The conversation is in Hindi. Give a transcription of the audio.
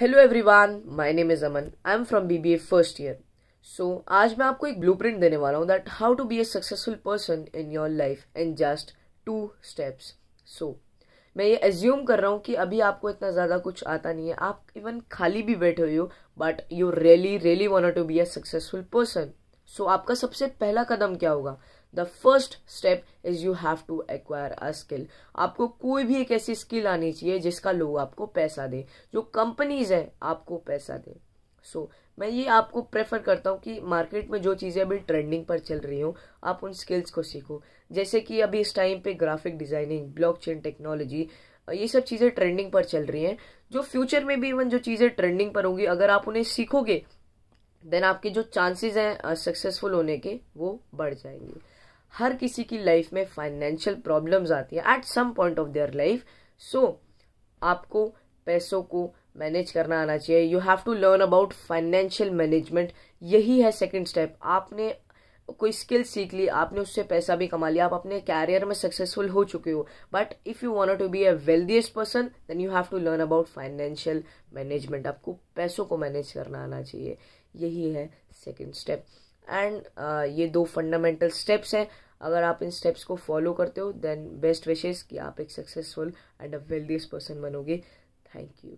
hello everyone my name is Aman I am from BBA first year so आज मैं आपको एक ब्लूप्रिंट देने वाला हूँ that how to be a successful person in your life in just two steps so मैं ये एज्यूम कर रहा हूँ कि अभी आपको इतना ज़्यादा कुछ आता नहीं है आप इवन खाली भी बैठे हुए हो but you really really want to be a successful person so आपका सबसे पहला कदम क्या होगा the first step is you have to acquire a skill आपको कोई भी एक ऐसी स्किल आनी चाहिए जिसका लोग आपको पैसा दे जो कंपनीज है आपको पैसा दे सो so, मैं ये आपको प्रेफर करता हूँ कि मार्केट में जो चीज़ें अभी ट्रेंडिंग पर चल रही हो आप उन स्किल्स को सीखो जैसे कि अभी इस टाइम पे ग्राफिक डिज़ाइनिंग ब्लॉकचेन टेक्नोलॉजी ये सब चीज़ें ट्रेंडिंग पर चल रही हैं जो फ्यूचर में भी इवन जो चीज़ें ट्रेंडिंग पर होंगी अगर आप उन्हें सीखोगे देन आपके जो चांसेस हैं सक्सेसफुल होने के वो बढ़ जाएंगे हर किसी की लाइफ में फाइनेंशियल प्रॉब्लम्स आती है at some point of their life so आपको पैसों को मैनेज करना आना चाहिए you have to learn about financial management यही है सेकेंड स्टेप आपने कोई स्किल सीख ली आपने उससे पैसा भी कमा लिया आप अपने कैरियर में सक्सेसफुल हो चुके हो but if you want to be a wealthiest person then you have to learn about financial management आपको पैसों को मैनेज करना आना चाहिए यही है सेकेंड स्टेप एंड uh, ये दो फंडामेंटल स्टेप्स हैं अगर आप इन स्टेप्स को फॉलो करते हो देन बेस्ट विशेज़ कि आप एक successful and a wealthiest person बनोगे थैंक यू